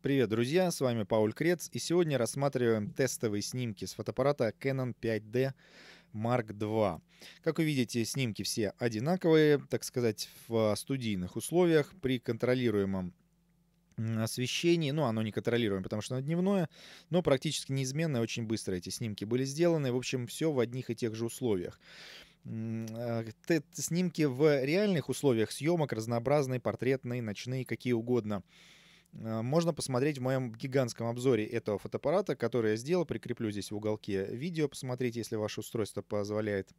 Привет, друзья, с вами Пауль Крец, и сегодня рассматриваем тестовые снимки с фотоаппарата Canon 5D Mark II. Как вы видите, снимки все одинаковые, так сказать, в студийных условиях при контролируемом освещении, ну, оно не контролируемое, потому что оно дневное, но практически неизменно очень быстро эти снимки были сделаны. В общем, все в одних и тех же условиях. А, снимки в реальных условиях съемок разнообразные, портретные, ночные, какие угодно – а, можно посмотреть в моем гигантском обзоре этого фотоаппарата, который я сделал. Прикреплю здесь в уголке видео, Посмотрите, если ваше устройство позволяет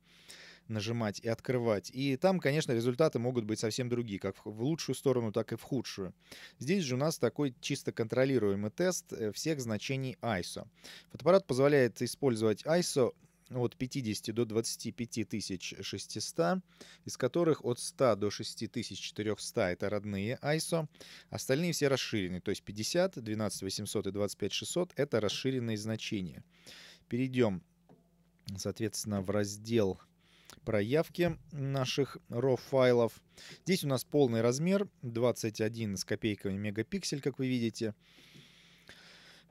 нажимать и открывать. И там, конечно, результаты могут быть совсем другие, как в лучшую сторону, так и в худшую. Здесь же у нас такой чисто контролируемый тест э, всех значений ISO. Фотоаппарат позволяет использовать ISO от 50 до 25 тысяч 600, из которых от 100 до 6400 это родные ISO, остальные все расширенные, то есть 50, 12 800 и 25 600 это расширенные значения. Перейдем, соответственно, в раздел проявки наших RAW файлов. Здесь у нас полный размер 21 с копейками мегапиксель, как вы видите.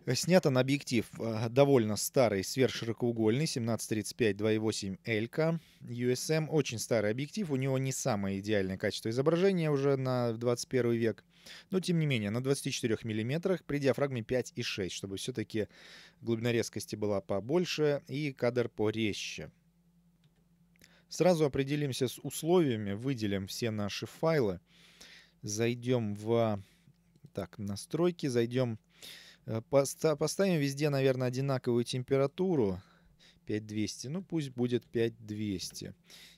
Э, Снят он объектив э, довольно старый, сверхширокоугольный, 1735 2.8 Элька. USM очень старый объектив, у него не самое идеальное качество изображения уже на 21 век. Но тем не менее, на 24 мм при диафрагме 5,6, чтобы все-таки глубина резкости была побольше и кадр порезче. Сразу определимся с условиями, выделим все наши файлы. Зайдем в так, настройки, зайдем Э, поставим везде, наверное, одинаковую температуру. 5200, ну пусть будет 5200.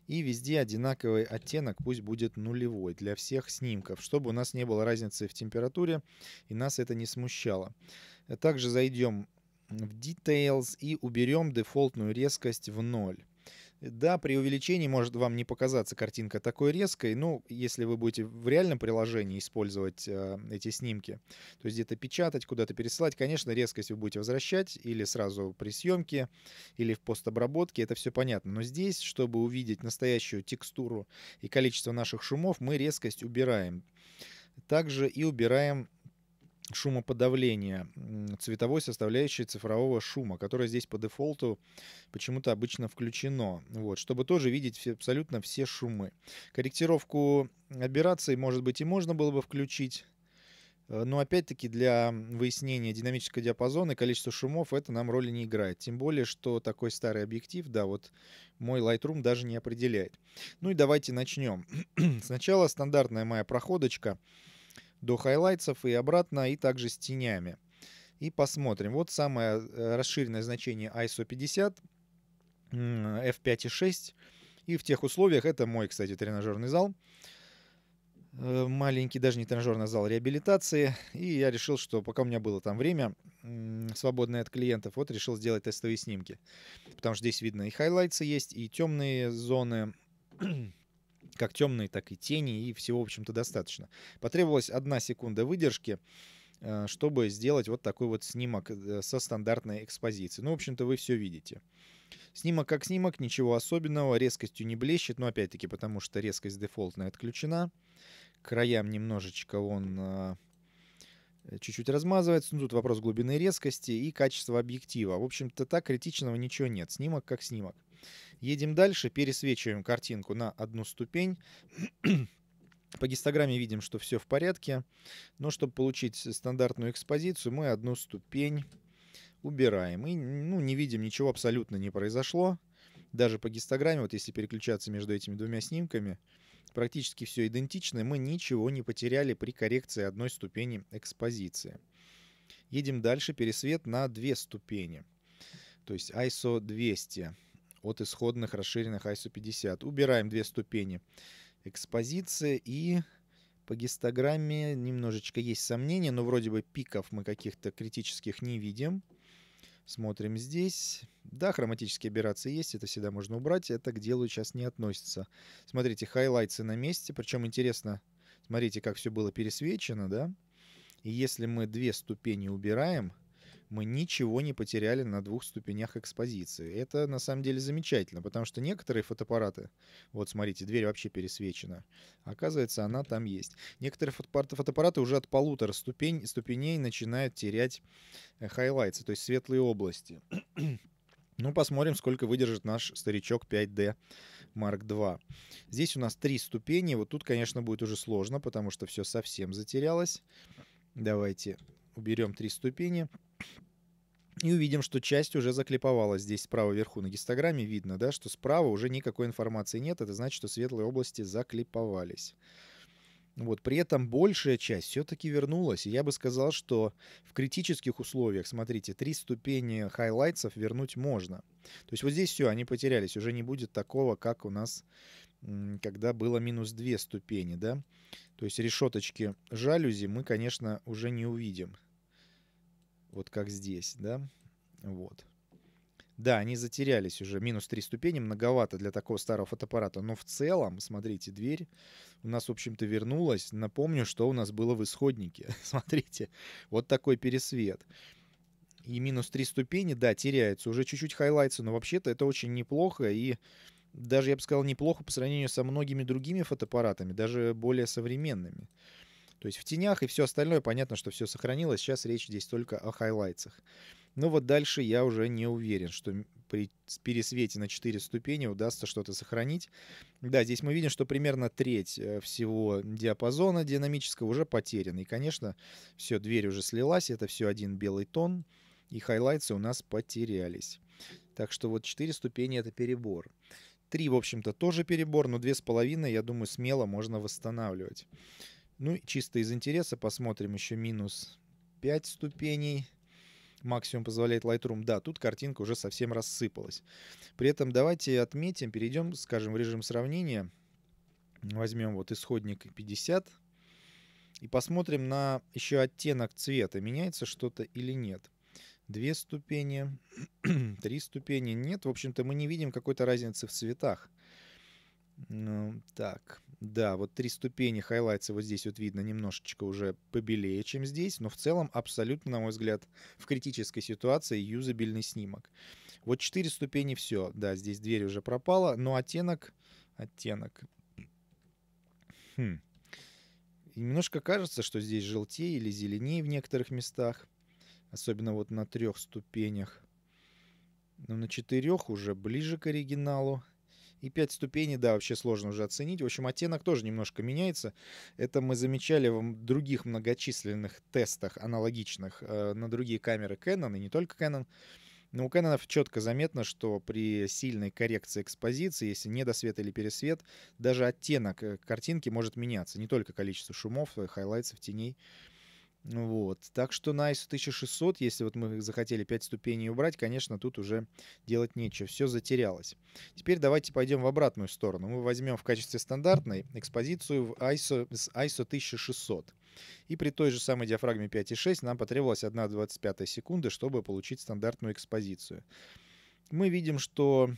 И везде одинаковый оттенок, пусть будет нулевой для всех снимков, чтобы у нас не было разницы в температуре и нас это не смущало. Также зайдем в Details и уберем дефолтную резкость в 0. Да, при увеличении может вам не показаться картинка такой резкой, ну, если вы будете в реальном приложении использовать э, эти снимки, то есть где-то печатать, куда-то пересылать, конечно, резкость вы будете возвращать или сразу при съемке, или в постобработке, это все понятно. Но здесь, чтобы увидеть настоящую текстуру и количество наших шумов, мы резкость убираем. Также и убираем шумоподавления, цветовой составляющей цифрового шума, которое здесь по дефолту почему-то обычно включено, вот, чтобы тоже видеть абсолютно все шумы. Корректировку операций, может быть, и можно было бы включить, э, но опять-таки для выяснения динамического диапазона и количества шумов это нам роли не играет. Тем более, что такой старый объектив, да, вот мой Lightroom даже не определяет. Ну и давайте начнем. Сначала стандартная моя проходочка — до хайлайтсов и обратно, и также с тенями. И посмотрим. Вот самое э, расширенное значение ISO 50, F5.6. И в тех условиях, это мой, кстати, тренажерный зал, э, маленький, даже не тренажерный а зал реабилитации. И я решил, что пока у меня было там время, свободное от клиентов, вот решил сделать тестовые снимки. Потому что здесь видно и хайлайтсы есть, и темные зоны, как темные, так и тени, и всего, в общем-то, достаточно. Потребовалась одна секунда выдержки, э, чтобы сделать вот такой вот снимок э, со стандартной экспозиции. Ну, в общем-то, вы все видите. Снимок как снимок, ничего особенного, резкостью не блещет, но опять-таки потому что резкость дефолтная отключена. К краям немножечко он а, э, чуть-чуть размазывается. Ну, тут вопрос глубины резкости и качества объектива. В общем-то, так критичного ничего нет. Снимок как снимок. Едем дальше, пересвечиваем картинку на одну ступень. По гистограмме видим, что все в порядке. Но чтобы получить стандартную экспозицию, мы одну ступень убираем. И ну, не видим, ничего абсолютно не произошло. Даже по гистограмме, вот если переключаться между этими двумя снимками, практически все идентично. Мы ничего не потеряли при коррекции одной ступени экспозиции. Едем дальше, пересвет на две ступени. То есть ISO 200 от исходных расширенных ISO 50. Убираем две ступени экспозиции и по гистограмме немножечко есть сомнения, но вроде бы пиков мы каких-то критических не видим. Смотрим здесь. Да, хроматические аберрации есть, это всегда можно убрать. Это к делу сейчас не относится. Смотрите, хайлайтсы на месте. Причем интересно, смотрите, как все было пересвечено, да? И если мы две ступени убираем, мы ничего не потеряли на двух ступенях экспозиции. Это на самом деле замечательно, потому что некоторые фотоаппараты, вот смотрите, дверь вообще пересвечена, оказывается, она там есть. Некоторые фотоаппараты уже от полутора ступень, ступеней начинают терять э, хайлайты, то есть светлые области. Ну, посмотрим, сколько выдержит наш старичок 5D Mark II. Здесь у нас три ступени. Вот тут, конечно, будет уже сложно, потому что все совсем затерялось. Давайте уберем три ступени. И увидим, что часть уже заклиповалась. Здесь справа вверху на гистограмме видно, да, что справа уже никакой информации нет. Это значит, что светлые области заклиповались. Вот, при этом большая часть все-таки вернулась. И я бы сказал, что в критических условиях, смотрите, три ступени хайлайтсов вернуть можно. То есть вот здесь все, они потерялись. Уже не будет такого, как у нас, когда было минус две ступени, да. То есть решеточки жалюзи мы, конечно, уже не увидим. Вот как здесь, да? Вот. Да, они затерялись уже. Минус 3 ступени, многовато для такого старого фотоаппарата. Но в целом, смотрите, дверь у нас, в общем-то, вернулась. Напомню, что у нас было в исходнике. смотрите, вот такой пересвет. И минус 3 ступени, да, теряется. Уже чуть-чуть хайлайтится, но вообще-то это очень неплохо. И даже, я бы сказал, неплохо по сравнению со многими другими фотоаппаратами, даже более современными. То есть в тенях и все остальное, понятно, что все сохранилось. Сейчас речь здесь только о хайлайтсах. Ну вот дальше я уже не уверен, что при пересвете на 4 ступени удастся что-то сохранить. Да, здесь мы видим, что примерно треть э, всего диапазона динамического уже потеряна. И, конечно, все, дверь уже слилась, это все один белый тон, и хайлайтсы у нас потерялись. Так что вот 4 ступени — это перебор. 3, в общем-то, тоже перебор, но 2,5, я думаю, смело можно восстанавливать. Ну, чисто из интереса посмотрим еще минус 5 ступеней. Максимум позволяет Lightroom. Да, тут картинка уже совсем рассыпалась. При этом давайте отметим, перейдем, скажем, в режим сравнения. Возьмем вот исходник 50 и посмотрим на еще оттенок цвета. Меняется что-то или нет? Две ступени, три ступени. Нет, в общем-то, мы не видим какой-то разницы в цветах. Ну, так, да, вот три ступени хайлайтса вот здесь вот видно немножечко уже побелее, чем здесь, но в целом абсолютно, на мой взгляд, в критической ситуации юзабельный снимок. Вот четыре ступени все. Да, здесь дверь уже пропала, но оттенок... Оттенок... Хм. немножко кажется, что здесь желтее или зеленее в некоторых местах. Особенно вот на трех ступенях. Но на четырех уже ближе к оригиналу и 5 ступеней, да, вообще сложно уже оценить. В общем, оттенок тоже немножко меняется. Это мы замечали в других многочисленных тестах аналогичных э, на другие камеры Canon, и не только Canon. Но у Canon четко заметно, что при сильной коррекции экспозиции, если недосвет или пересвет, даже оттенок э, картинки может меняться. Не только количество шумов, э, хайлайтсов, теней. Ну вот. Так что на ISO 1600, если вот мы захотели 5 ступеней убрать, конечно, тут уже делать нечего. Все затерялось. Теперь давайте пойдем в обратную сторону. Мы возьмем в качестве стандартной экспозицию в ISO, с ISO 1600. И при той же самой диафрагме 5.6 нам потребовалось 1,25 секунды, чтобы получить стандартную экспозицию. Мы видим, что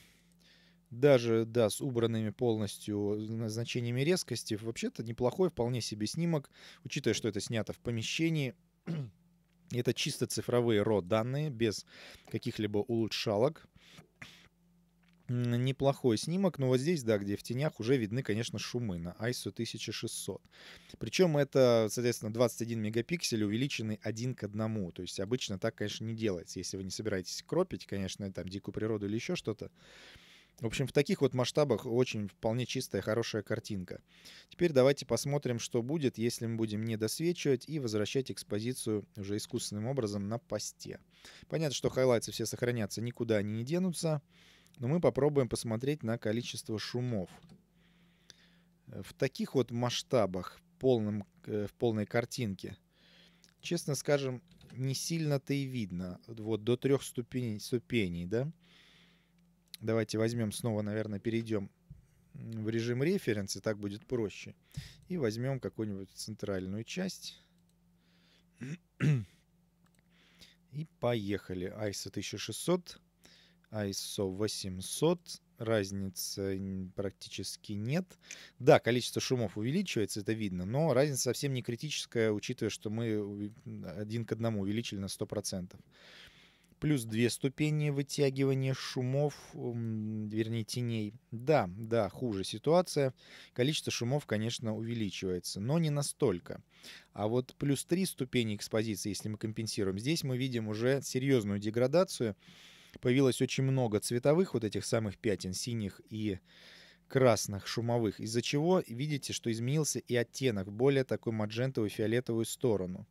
даже, да, с убранными полностью значениями резкости, вообще-то неплохой, вполне себе снимок, учитывая, что это снято в помещении. это чисто цифровые RAW данные, без каких-либо улучшалок. Неплохой снимок, но вот здесь, да, где в тенях уже видны, конечно, шумы на ISO 1600. Причем это, соответственно, 21 мегапиксель, увеличенный один к одному. То есть обычно так, конечно, не делается, если вы не собираетесь кропить, конечно, там дикую природу или еще что-то. В общем, в таких вот масштабах очень вполне чистая, хорошая картинка. Теперь давайте посмотрим, что будет, если мы будем не досвечивать и возвращать экспозицию уже искусственным образом на посте. Понятно, что хайлайты все сохранятся, никуда они не денутся, но мы попробуем посмотреть на количество шумов. В таких вот масштабах, в, полном, э, в полной картинке, честно скажем, не сильно-то и видно. Вот до трех ступеней, ступеней да? Давайте возьмем снова, наверное, перейдем в режим референс, и так будет проще. И возьмем какую-нибудь центральную часть. И поехали. ISO 1600, ISO 800. Разницы практически нет. Да, количество шумов увеличивается, это видно, но разница совсем не критическая, учитывая, что мы один к одному увеличили на 100% плюс две ступени вытягивания шумов, вернее теней. Да, да, хуже ситуация. Количество шумов, конечно, увеличивается, но не настолько. А вот плюс три ступени экспозиции, если мы компенсируем, здесь мы видим уже серьезную деградацию. Появилось очень много цветовых вот этих самых пятен, синих и красных, шумовых, из-за чего видите, что изменился и оттенок, более такой маджентовую, фиолетовую сторону.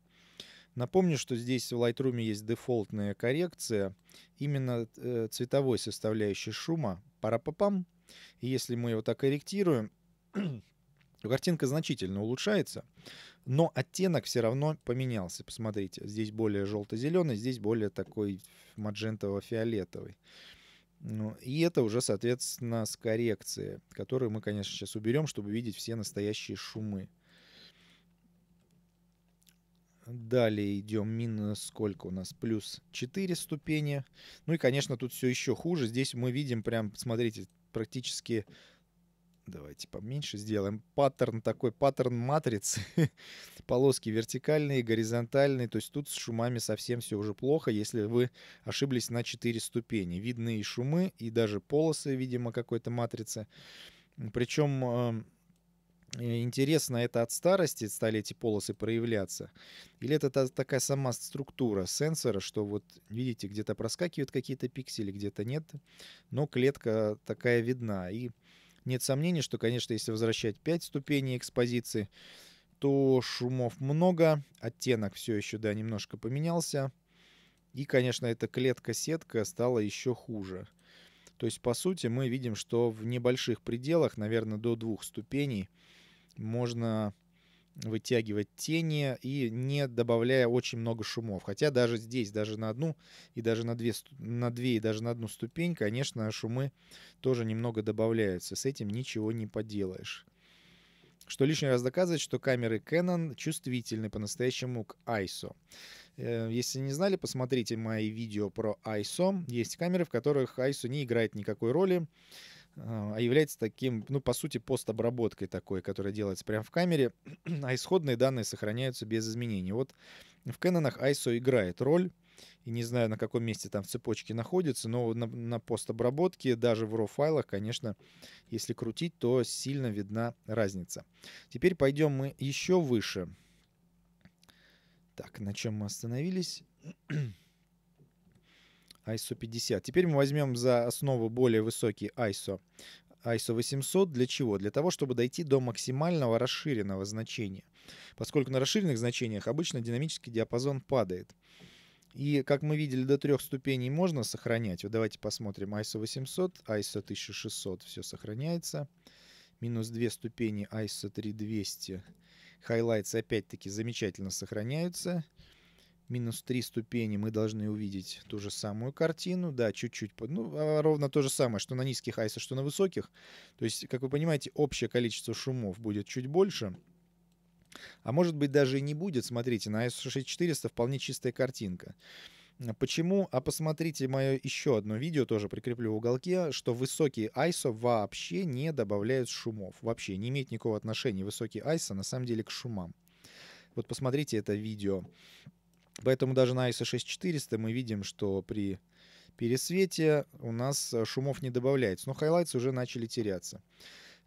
Напомню, что здесь в Lightroom есть дефолтная коррекция именно э, цветовой составляющей шума. Парапапам. И если мы его так корректируем, картинка значительно улучшается, но оттенок все равно поменялся. Посмотрите, здесь более желто-зеленый, здесь более такой маджентово-фиолетовый. Ну, и это уже, соответственно, с коррекцией, которую мы, конечно, сейчас уберем, чтобы видеть все настоящие шумы. Далее идем минус сколько у нас? Плюс 4 ступени. Ну и, конечно, тут все еще хуже. Здесь мы видим прям, смотрите, практически... Давайте поменьше сделаем. Паттерн такой, паттерн матрицы. Полоски вертикальные, горизонтальные. То есть тут с шумами совсем все уже плохо, если вы ошиблись на 4 ступени. Видны и шумы, и даже полосы, видимо, какой-то матрицы. Причем эм, Э, интересно, это от старости стали эти полосы проявляться? Или это та, такая сама структура сенсора, что вот, видите, где-то проскакивают какие-то пиксели, где-то нет, но клетка такая видна. И нет сомнений, что, конечно, если возвращать 5 ступеней экспозиции, то шумов много, оттенок все еще, да, немножко поменялся. И, конечно, эта клетка-сетка стала еще хуже. То есть, по сути, мы видим, что в небольших пределах, наверное, до двух ступеней – можно вытягивать тени и не добавляя очень много шумов. Хотя даже здесь, даже на одну и даже на две, на две и даже на одну ступень, конечно, шумы тоже немного добавляются. С этим ничего не поделаешь. Что лишний раз доказывает, что камеры Canon чувствительны по-настоящему к ISO. Э, если не знали, посмотрите мои видео про ISO. Есть камеры, в которых ISO не играет никакой роли. А, а является таким, ну, по сути, постобработкой такой, которая делается прямо в камере, а исходные данные сохраняются без изменений. Вот в Кэнонах ISO играет роль, и не знаю, на каком месте там в цепочке находится, но на, на постобработке, даже в RAW-файлах, конечно, если крутить, то сильно видна разница. Теперь пойдем мы еще выше. Так, на чем мы остановились? ISO 50. Теперь мы возьмем за основу более высокий ISO. ISO 800 для чего? Для того, чтобы дойти до максимального расширенного значения. Поскольку на расширенных значениях обычно динамический диапазон падает. И, как мы видели, до трех ступеней можно сохранять. Вот давайте посмотрим ISO 800, ISO 1600, все сохраняется. Минус две ступени ISO 3200. Highlights опять-таки замечательно сохраняются минус 3 ступени мы должны увидеть ту же самую картину. Да, чуть-чуть, ну, а ровно то же самое, что на низких айса, что на высоких. То есть, как вы понимаете, общее количество шумов будет чуть больше. А может быть даже и не будет, смотрите, на ISO6400 вполне чистая картинка. Почему? А посмотрите мое еще одно видео, тоже прикреплю в уголке, что высокие ISO вообще не добавляют шумов. Вообще не имеет никакого отношения высокие ISO на самом деле к шумам. Вот посмотрите это видео. Поэтому даже на ISO 6400 мы видим, что при пересвете у нас э, шумов не добавляется, но хайлайтс уже начали теряться.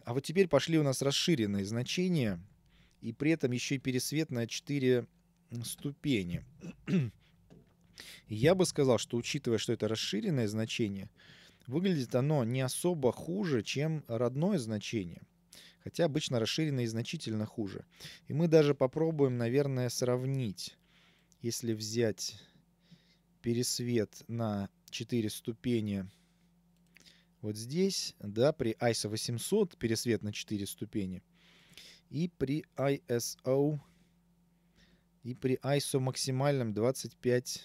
А вот теперь пошли у нас расширенные значения, и при этом еще и пересвет на 4 ступени. Я бы сказал, что учитывая, что это расширенное значение, выглядит оно не особо хуже, чем родное значение. Хотя обычно расширенное и значительно хуже. И мы даже попробуем, наверное, сравнить если взять пересвет на 4 ступени вот здесь, да, при ISO 800 пересвет на 4 ступени, и при ISO и при ISO максимальном 25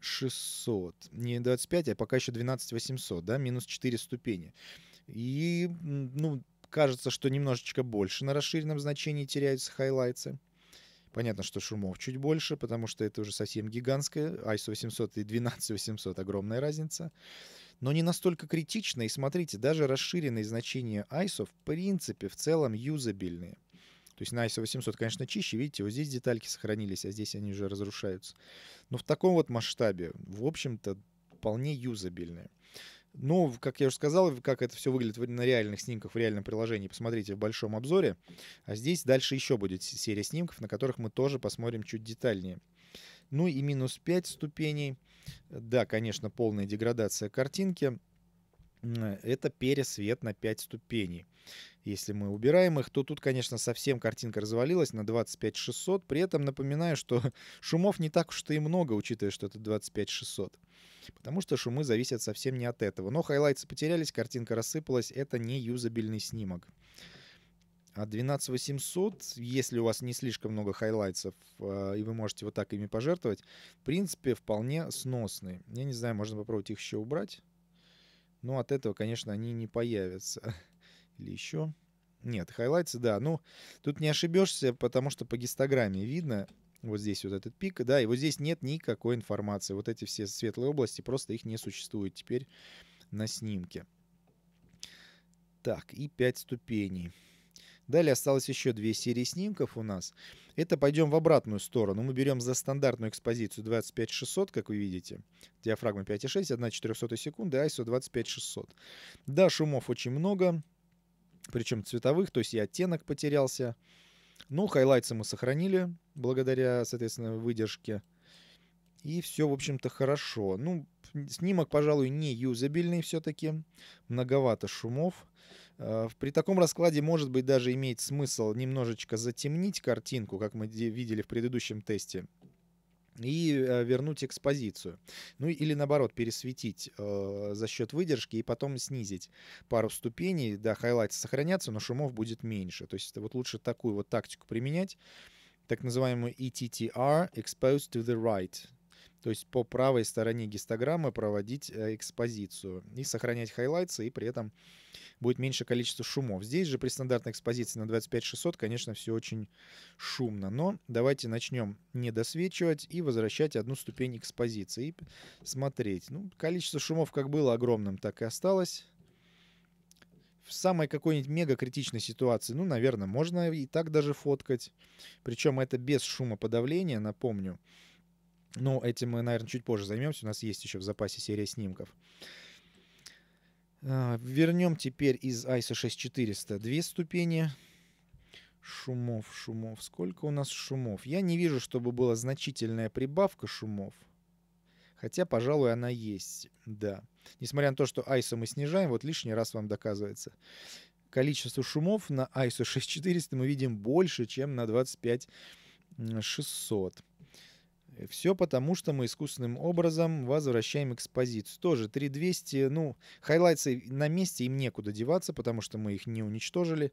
600. Не 25, а пока еще 12 800, да, минус 4 ступени. И, ну, кажется, что немножечко больше на расширенном значении теряются хайлайтсы. Понятно, что шумов чуть больше, потому что это уже совсем гигантская. ISO 800 и 12800 — огромная разница. Но не настолько критично. И смотрите, даже расширенные значения ISO в принципе в целом юзабельные. То есть на ISO 800, конечно, чище. Видите, вот здесь детальки сохранились, а здесь они уже разрушаются. Но в таком вот масштабе, в общем-то, вполне юзабельные. Ну, как я уже сказал, как это все выглядит на реальных снимках в реальном приложении, посмотрите в большом обзоре. А здесь дальше еще будет серия снимков, на которых мы тоже посмотрим чуть детальнее. Ну и минус 5 ступеней. Да, конечно, полная деградация картинки это пересвет на 5 ступеней. Если мы убираем их, то тут, конечно, совсем картинка развалилась на 25600. При этом напоминаю, что шумов не так уж и много, учитывая, что это 25600. Потому что шумы зависят совсем не от этого. Но хайлайтсы потерялись, картинка рассыпалась. Это не юзабельный снимок. А 12800, если у вас не слишком много хайлайтсов, а, и вы можете вот так ими пожертвовать, в принципе, вполне сносный. Я не знаю, можно попробовать их еще убрать но ну, от этого, конечно, они не появятся. Или еще. Нет, хайлайтсы, да. Ну, тут не ошибешься, потому что по гистограмме видно, вот здесь вот этот пик, да, и вот здесь нет никакой информации. Вот эти все светлые области, просто их не существует теперь на снимке. Так, и 5 ступеней. Далее осталось еще две серии снимков у нас. Это пойдем в обратную сторону. Мы берем за стандартную экспозицию 25600, как вы видите. Диафрагма 5,6, 1 400 секунды, а ISO 25600. Да, шумов очень много, причем цветовых, то есть и оттенок потерялся. Ну, хайлайтсы мы сохранили благодаря, соответственно, выдержке. И все, в общем-то, хорошо. Ну, снимок, пожалуй, не юзабельный все-таки. Многовато шумов. Э, при таком раскладе, может быть, даже иметь смысл немножечко затемнить картинку, как мы видели в предыдущем тесте, и э, вернуть экспозицию. Ну или наоборот, пересветить э, за счет выдержки и потом снизить пару ступеней. Да, хайлайты сохранятся, но шумов будет меньше. То есть это вот лучше такую вот тактику применять, так называемую ETTR, Exposed to the Right то есть по правой стороне гистограммы проводить э, экспозицию и сохранять хайлайтсы, и при этом будет меньше количество шумов. Здесь же при стандартной экспозиции на 25600, конечно, все очень шумно, но давайте начнем не досвечивать и возвращать одну ступень экспозиции и смотреть. Ну, количество шумов как было огромным, так и осталось. В самой какой-нибудь мега критичной ситуации, ну, наверное, можно и так даже фоткать. Причем это без шумоподавления, напомню. Ну, этим мы, наверное, чуть позже займемся. У нас есть еще в запасе серия снимков. А, Вернем теперь из ISO 6400 две ступени. Шумов, шумов. Сколько у нас шумов? Я не вижу, чтобы была значительная прибавка шумов. Хотя, пожалуй, она есть, да. Несмотря на то, что ISO мы снижаем, вот лишний раз вам доказывается. Количество шумов на ISO 6400 мы видим больше, чем на 25600. Все потому, что мы искусственным образом возвращаем экспозицию. Тоже 3200, ну, хайлайтсы на месте, им некуда деваться, потому что мы их не уничтожили.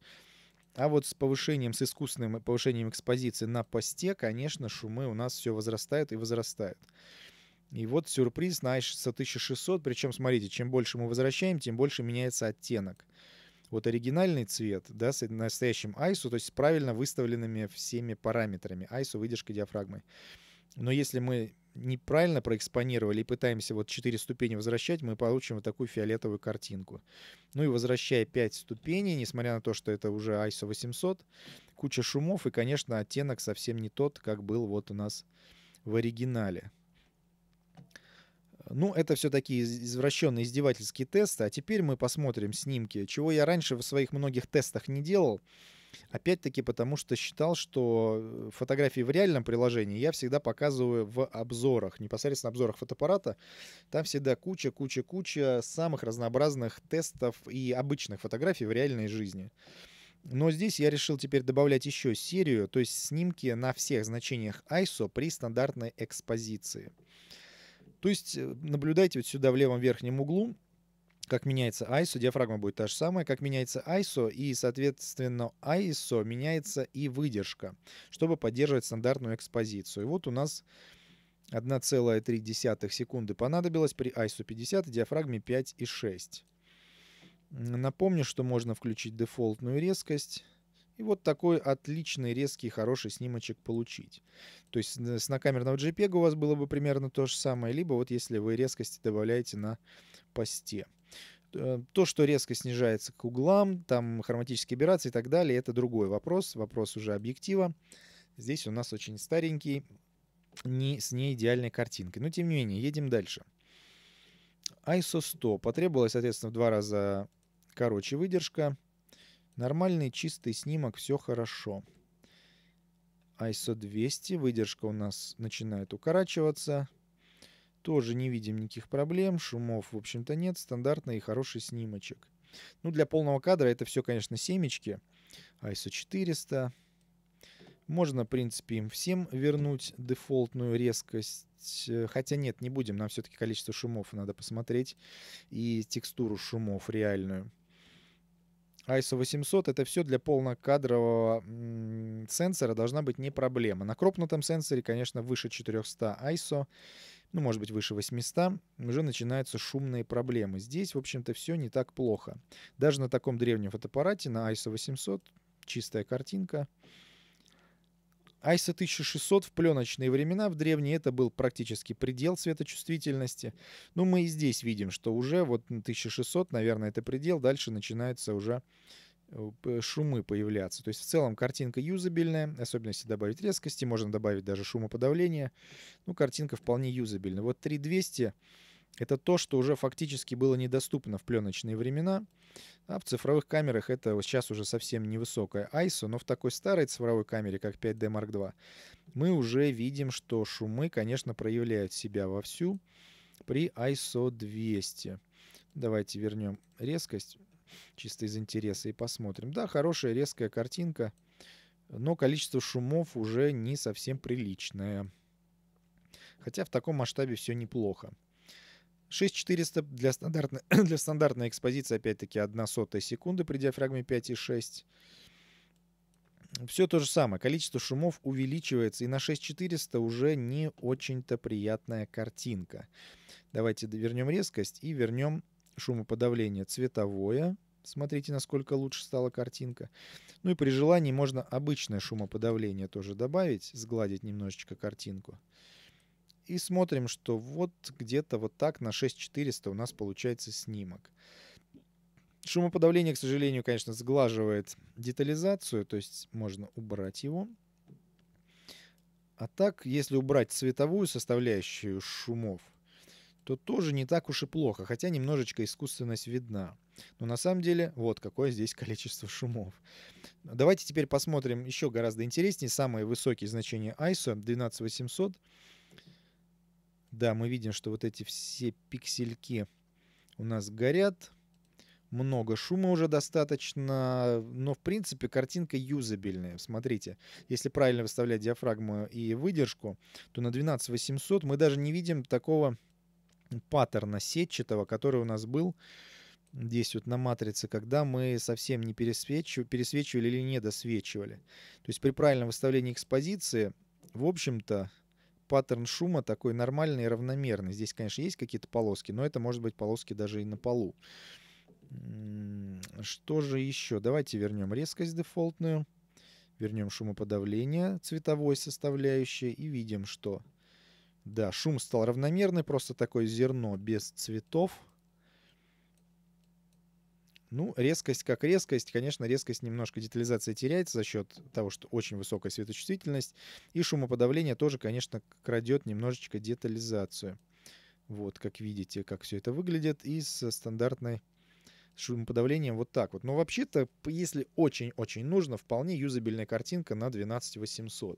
А вот с повышением, с искусственным повышением экспозиции на посте, конечно, шумы у нас все возрастают и возрастают. И вот сюрприз на ISO 1600, причем, смотрите, чем больше мы возвращаем, тем больше меняется оттенок. Вот оригинальный цвет, да, с настоящим ISO, то есть с правильно выставленными всеми параметрами, ISO, выдержкой, диафрагмой. Но если мы неправильно проэкспонировали и пытаемся вот 4 ступени возвращать, мы получим вот такую фиолетовую картинку. Ну и возвращая 5 ступеней, несмотря на то, что это уже ISO 800, куча шумов и, конечно, оттенок совсем не тот, как был вот у нас в оригинале. Ну, это все такие извращенные издевательские тесты. А теперь мы посмотрим снимки, чего я раньше в своих многих тестах не делал. Опять-таки потому, что считал, что э, фотографии в реальном приложении я всегда показываю в обзорах, непосредственно обзорах фотоаппарата. Там всегда куча, куча, куча самых разнообразных тестов и обычных фотографий в реальной жизни. Но здесь я решил теперь добавлять еще серию, то есть снимки на всех значениях ISO при стандартной экспозиции. То есть э, наблюдайте вот сюда в левом верхнем углу как меняется ISO, диафрагма будет та же самая, как меняется ISO, и, соответственно, ISO меняется и выдержка, чтобы поддерживать стандартную экспозицию. И вот у нас 1,3 секунды понадобилось при ISO 50 и диафрагме 5,6. Напомню, что можно включить дефолтную резкость и вот такой отличный, резкий, хороший снимочек получить. То есть с накамерного JPEG у вас было бы примерно то же самое, либо вот если вы резкости добавляете на посте. Э, то, что резко снижается к углам, там хроматические операции и так далее, это другой вопрос, вопрос уже объектива. Здесь у нас очень старенький, не, с неидеальной картинкой. Но тем не менее, едем дальше. ISO 100 потребовалось, соответственно, в два раза короче выдержка. Нормальный чистый снимок, все хорошо. ISO 200, выдержка у нас начинает укорачиваться. Тоже не видим никаких проблем, шумов, в общем-то, нет. Стандартный и хороший снимочек. Ну, для полного кадра это все, конечно, семечки. ISO 400. Можно, в принципе, им всем вернуть дефолтную резкость. Э, хотя нет, не будем. Нам все-таки количество шумов надо посмотреть. И текстуру шумов реальную. ISO 800 это все для полнокадрового сенсора должна быть не проблема. На кропнутом сенсоре, конечно, выше 400 ISO, ну, может быть, выше 800, уже начинаются шумные проблемы. Здесь, в общем-то, все не так плохо. Даже на таком древнем фотоаппарате, на ISO 800, чистая картинка. Айса 1600 в пленочные времена в древние это был практически предел светочувствительности. Но ну, мы и здесь видим, что уже вот 1600, наверное, это предел, дальше начинаются уже э, шумы появляться. То есть в целом картинка юзабельная, особенно если добавить резкости, можно добавить даже шумоподавление. Ну, картинка вполне юзабельная. Вот 3200 это то, что уже фактически было недоступно в пленочные времена, а в цифровых камерах это сейчас уже совсем невысокая ISO, но в такой старой цифровой камере, как 5D Mark II, мы уже видим, что шумы, конечно, проявляют себя вовсю при ISO 200. Давайте вернем резкость чисто из интереса и посмотрим. Да, хорошая резкая картинка, но количество шумов уже не совсем приличное. Хотя в таком масштабе все неплохо. 6400 для стандартной, для стандартной экспозиции, опять-таки, 1 сотая секунды при диафрагме 5,6. Все то же самое. Количество шумов увеличивается, и на 6400 уже не очень-то приятная картинка. Давайте вернем резкость и вернем шумоподавление цветовое. Смотрите, насколько лучше стала картинка. Ну и при желании можно обычное шумоподавление тоже добавить, сгладить немножечко картинку и смотрим, что вот где-то вот так на 6400 у нас получается снимок. Шумоподавление, к сожалению, конечно, сглаживает детализацию, то есть можно убрать его. А так, если убрать цветовую составляющую шумов, то тоже не так уж и плохо, хотя немножечко искусственность видна. Но на самом деле, вот какое здесь количество шумов. Давайте теперь посмотрим еще гораздо интереснее самые высокие значения ISO 12800 да, мы видим, что вот эти все пиксельки у нас горят. Много шума уже достаточно, но в принципе картинка юзабельная. Смотрите, если правильно выставлять диафрагму и выдержку, то на 12800 мы даже не видим такого паттерна сетчатого, который у нас был здесь вот на матрице, когда мы совсем не пересвечивали, пересвечивали или не досвечивали. То есть при правильном выставлении экспозиции, в общем-то, паттерн шума такой нормальный и равномерный. Здесь, конечно, есть какие-то полоски, но это может быть полоски даже и на полу. Что же еще? Давайте вернем резкость дефолтную. Вернем шумоподавление цветовой составляющей и видим, что да, шум стал равномерный, просто такое зерно без цветов. Ну, резкость как резкость. Конечно, резкость немножко детализация теряется за счет того, что очень высокая светочувствительность. И шумоподавление тоже, конечно, крадет немножечко детализацию. Вот, как видите, как все это выглядит. И со стандартной шумоподавлением вот так вот. Но вообще-то, если очень-очень нужно, вполне юзабельная картинка на 12800.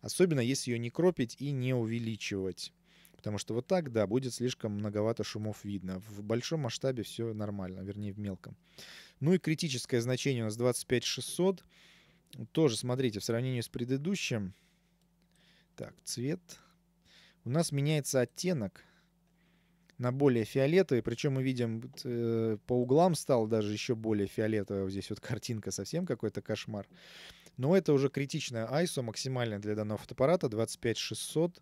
Особенно, если ее не кропить и не увеличивать. Потому что вот так, да, будет слишком многовато шумов видно. В большом масштабе все нормально, вернее, в мелком. Ну и критическое значение у нас 25600. Тоже, смотрите, в сравнении с предыдущим. Так, цвет. У нас меняется оттенок на более фиолетовый. Причем мы видим, э, по углам стал даже еще более фиолетовый. здесь вот картинка совсем какой-то кошмар. Но это уже критичная ISO максимальная для данного фотоаппарата 25600.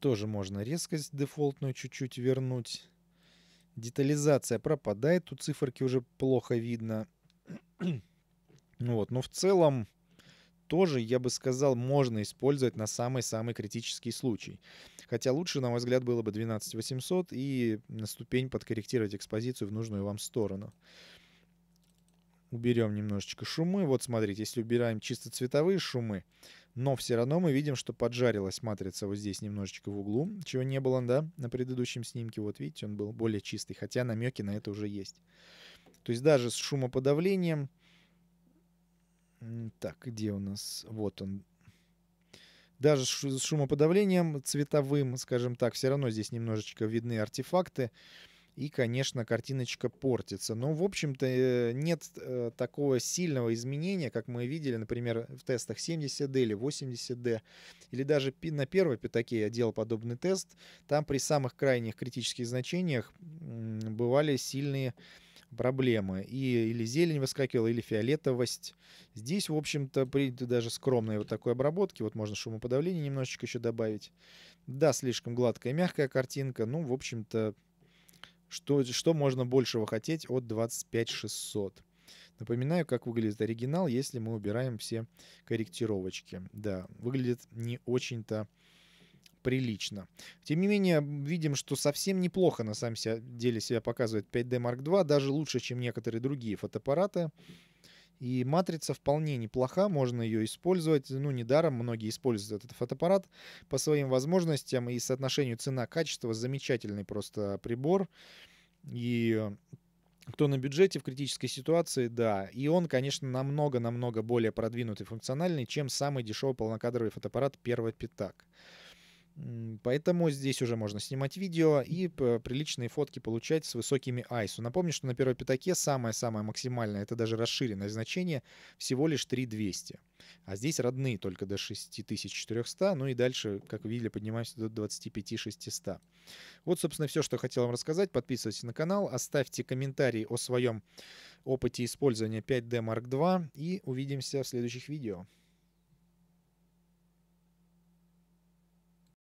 Тоже можно резкость дефолтную чуть-чуть вернуть. Детализация пропадает, тут циферки уже плохо видно. Ну вот, но в целом тоже, я бы сказал, можно использовать на самый-самый критический случай. Хотя лучше, на мой взгляд, было бы 12800 и на ступень подкорректировать экспозицию в нужную вам сторону. Уберем немножечко шумы. Вот смотрите, если убираем чисто цветовые шумы, но все равно мы видим, что поджарилась матрица вот здесь немножечко в углу, чего не было, да, на предыдущем снимке. Вот видите, он был более чистый, хотя намеки на это уже есть. То есть даже с шумоподавлением... Так, где у нас? Вот он. Даже с шумоподавлением цветовым, скажем так, все равно здесь немножечко видны артефакты и, конечно, картиночка портится. Но, в общем-то, э, нет э, такого сильного изменения, как мы видели, например, в тестах 70D или 80D, или даже на первой пятаке я делал подобный тест, там при самых крайних критических значениях бывали сильные проблемы. И или зелень выскакивала, или фиолетовость. Здесь, в общем-то, при даже скромной вот такой обработке, вот можно шумоподавление немножечко еще добавить. Да, слишком гладкая, мягкая картинка. Ну, в общем-то, что, что можно большего хотеть от 25600? Напоминаю, как выглядит оригинал, если мы убираем все корректировочки. Да, выглядит не очень-то прилично. Тем не менее, видим, что совсем неплохо на самом деле себя показывает 5D Mark II, даже лучше, чем некоторые другие фотоаппараты. И матрица вполне неплоха, можно ее использовать. Ну, недаром многие используют этот фотоаппарат по своим возможностям. И соотношению цена-качество замечательный просто прибор. И кто на бюджете в критической ситуации, да. И он, конечно, намного-намного более продвинутый функциональный, чем самый дешевый полнокадровый фотоаппарат первого пятак. Поэтому здесь уже можно снимать видео и приличные фотки получать с высокими ISO. Напомню, что на первой пятаке самое-самое максимальное, это даже расширенное значение, всего лишь 3200. А здесь родные только до 6400, ну и дальше, как вы видели, поднимаемся до 25600. Вот, собственно, все, что хотел вам рассказать. Подписывайтесь на канал, оставьте комментарий о своем опыте использования 5D Mark II и увидимся в следующих видео.